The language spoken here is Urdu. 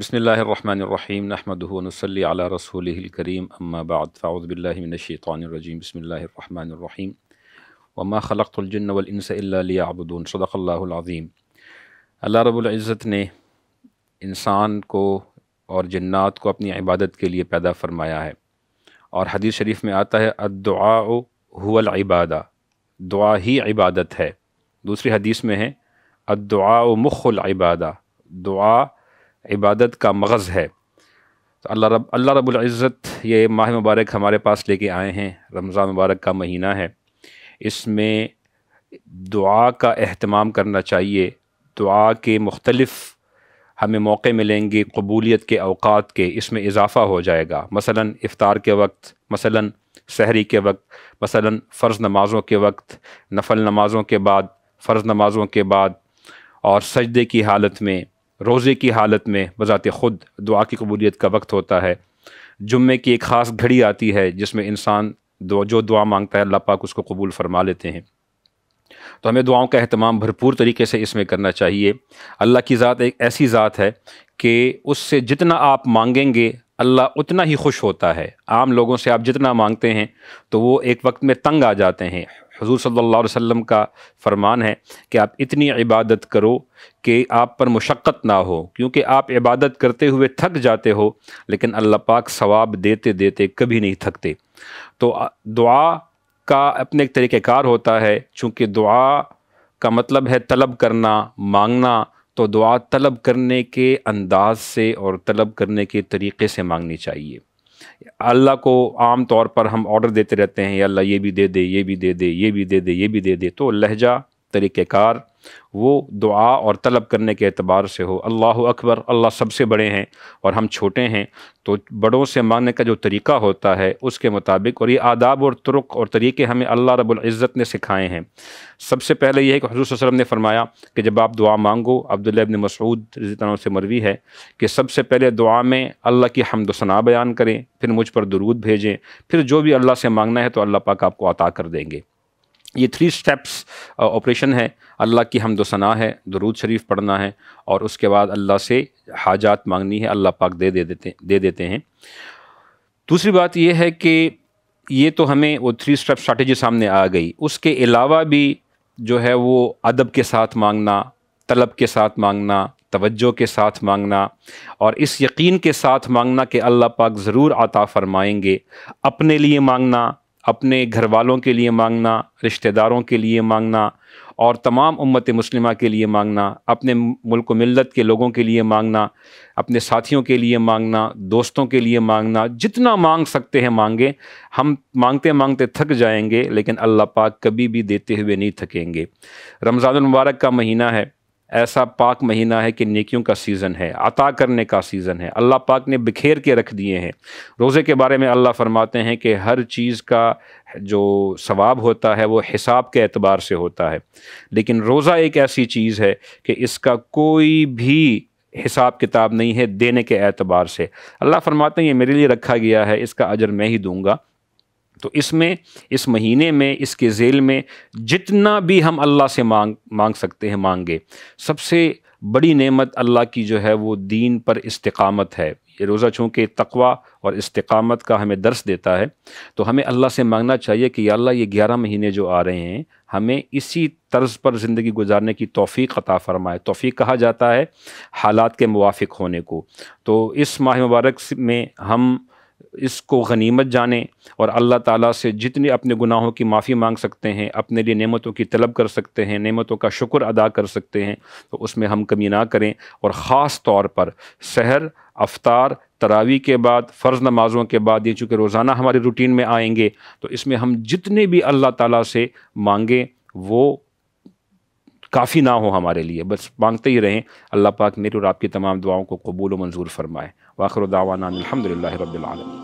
بسم اللہ الرحمن الرحیم الحمد الصلّیہ رسول الکریم باللہ من الشیطان الرجیم بسم اللہ الرحمن الرحیم الجن خلق الا لیعبدون صدق اللہ رب العزت نے انسان کو اور جنات کو اپنی عبادت کے لیے پیدا فرمایا ہے اور حدیث شریف میں آتا ہے هو العبادہ دعا ہی عبادت ہے دوسری حدیث میں ہے دعا, مخ مقلعباد دعا عبادت کا مغز ہے تو اللہ رب اللہ رب العزت یہ ماہ مبارک ہمارے پاس لے کے آئے ہیں رمضان مبارک کا مہینہ ہے اس میں دعا کا اہتمام کرنا چاہیے دعا کے مختلف ہمیں موقع ملیں گے قبولیت کے اوقات کے اس میں اضافہ ہو جائے گا مثلا افطار کے وقت مثلا سحری کے وقت مثلا فرض نمازوں کے وقت نفل نمازوں کے بعد فرض نمازوں کے بعد اور سجدے کی حالت میں روزے کی حالت میں بذات خود دعا کی قبولیت کا وقت ہوتا ہے جمعے کی ایک خاص گھڑی آتی ہے جس میں انسان جو دعا مانگتا ہے اللہ پاک اس کو قبول فرما لیتے ہیں تو ہمیں دعاؤں کا اہتمام بھرپور طریقے سے اس میں کرنا چاہیے اللہ کی ذات ایک ایسی ذات ہے کہ اس سے جتنا آپ مانگیں گے اللہ اتنا ہی خوش ہوتا ہے عام لوگوں سے آپ جتنا مانگتے ہیں تو وہ ایک وقت میں تنگ آ جاتے ہیں حضور صلی اللہ علیہ وسلم کا فرمان ہے کہ آپ اتنی عبادت کرو کہ آپ پر مشقت نہ ہو کیونکہ آپ عبادت کرتے ہوئے تھک جاتے ہو لیکن اللہ پاک ثواب دیتے دیتے کبھی نہیں تھکتے تو دعا کا اپنے ایک طریقہ کار ہوتا ہے چونکہ دعا کا مطلب ہے طلب کرنا مانگنا تو دعا طلب کرنے کے انداز سے اور طلب کرنے کے طریقے سے مانگنی چاہیے اللہ کو عام طور پر ہم آرڈر دیتے رہتے ہیں یا اللہ یہ بھی دے دے یہ بھی دے دے یہ بھی دے دے یہ بھی دے دے تو لہجہ طریقہ کار وہ دعا اور طلب کرنے کے اعتبار سے ہو اللہ اکبر اللہ سب سے بڑے ہیں اور ہم چھوٹے ہیں تو بڑوں سے مانگنے کا جو طریقہ ہوتا ہے اس کے مطابق اور یہ آداب اور طرق اور طریقے ہمیں اللہ رب العزت نے سکھائے ہیں سب سے پہلے یہ ہے کہ حضور صلی اللہ علیہ وسلم نے فرمایا کہ جب آپ دعا مانگو عبداللہ ابن مسعود رضی اللہ عنہ سے مروی ہے کہ سب سے پہلے دعا میں اللہ کی حمد و ثنا بیان کریں پھر مجھ پر درود بھیجیں پھر جو بھی اللہ سے مانگنا ہے تو اللہ پاک آپ کو عطا کر دیں گے یہ تھری سٹیپس آپریشن ہے اللہ کی حمد و ثنا ہے درود شریف پڑھنا ہے اور اس کے بعد اللہ سے حاجات مانگنی ہے اللہ پاک دے دے دیتے دے دیتے ہیں دوسری بات یہ ہے کہ یہ تو ہمیں وہ تھری سٹیپ اسٹریٹجی سامنے آ گئی اس کے علاوہ بھی جو ہے وہ ادب کے ساتھ مانگنا طلب کے ساتھ مانگنا توجہ کے ساتھ مانگنا اور اس یقین کے ساتھ مانگنا کہ اللہ پاک ضرور عطا فرمائیں گے اپنے لیے مانگنا اپنے گھر والوں کے لیے مانگنا رشتہ داروں کے لیے مانگنا اور تمام امت مسلمہ کے لیے مانگنا اپنے ملک و ملت کے لوگوں کے لیے مانگنا اپنے ساتھیوں کے لیے مانگنا دوستوں کے لیے مانگنا جتنا مانگ سکتے ہیں مانگیں ہم مانگتے مانگتے تھک جائیں گے لیکن اللہ پاک کبھی بھی دیتے ہوئے نہیں تھکیں گے رمضان المبارک کا مہینہ ہے ایسا پاک مہینہ ہے کہ نیکیوں کا سیزن ہے عطا کرنے کا سیزن ہے اللہ پاک نے بکھیر کے رکھ دیے ہیں روزے کے بارے میں اللہ فرماتے ہیں کہ ہر چیز کا جو ثواب ہوتا ہے وہ حساب کے اعتبار سے ہوتا ہے لیکن روزہ ایک ایسی چیز ہے کہ اس کا کوئی بھی حساب کتاب نہیں ہے دینے کے اعتبار سے اللہ فرماتے ہیں یہ میرے لیے رکھا گیا ہے اس کا اجر میں ہی دوں گا تو اس میں اس مہینے میں اس کے ذیل میں جتنا بھی ہم اللہ سے مانگ مانگ سکتے ہیں مانگے سب سے بڑی نعمت اللہ کی جو ہے وہ دین پر استقامت ہے یہ روزہ چونکہ تقوا اور استقامت کا ہمیں درس دیتا ہے تو ہمیں اللہ سے مانگنا چاہیے کہ یا اللہ یہ گیارہ مہینے جو آ رہے ہیں ہمیں اسی طرز پر زندگی گزارنے کی توفیق عطا فرمائے توفیق کہا جاتا ہے حالات کے موافق ہونے کو تو اس ماہ مبارک میں ہم اس کو غنیمت جانیں اور اللہ تعالیٰ سے جتنے اپنے گناہوں کی معافی مانگ سکتے ہیں اپنے لیے نعمتوں کی طلب کر سکتے ہیں نعمتوں کا شکر ادا کر سکتے ہیں تو اس میں ہم کمی نہ کریں اور خاص طور پر سحر افطار تراوی کے بعد فرض نمازوں کے بعد یہ چونکہ روزانہ ہمارے روٹین میں آئیں گے تو اس میں ہم جتنے بھی اللہ تعالیٰ سے مانگیں وہ کافی نہ ہو ہمارے لیے بس مانگتے ہی رہیں اللہ پاک میرے اور آپ کی تمام دعاؤں کو قبول و منظور فرمائے واخر و دعا الحمد للہ رب العالمین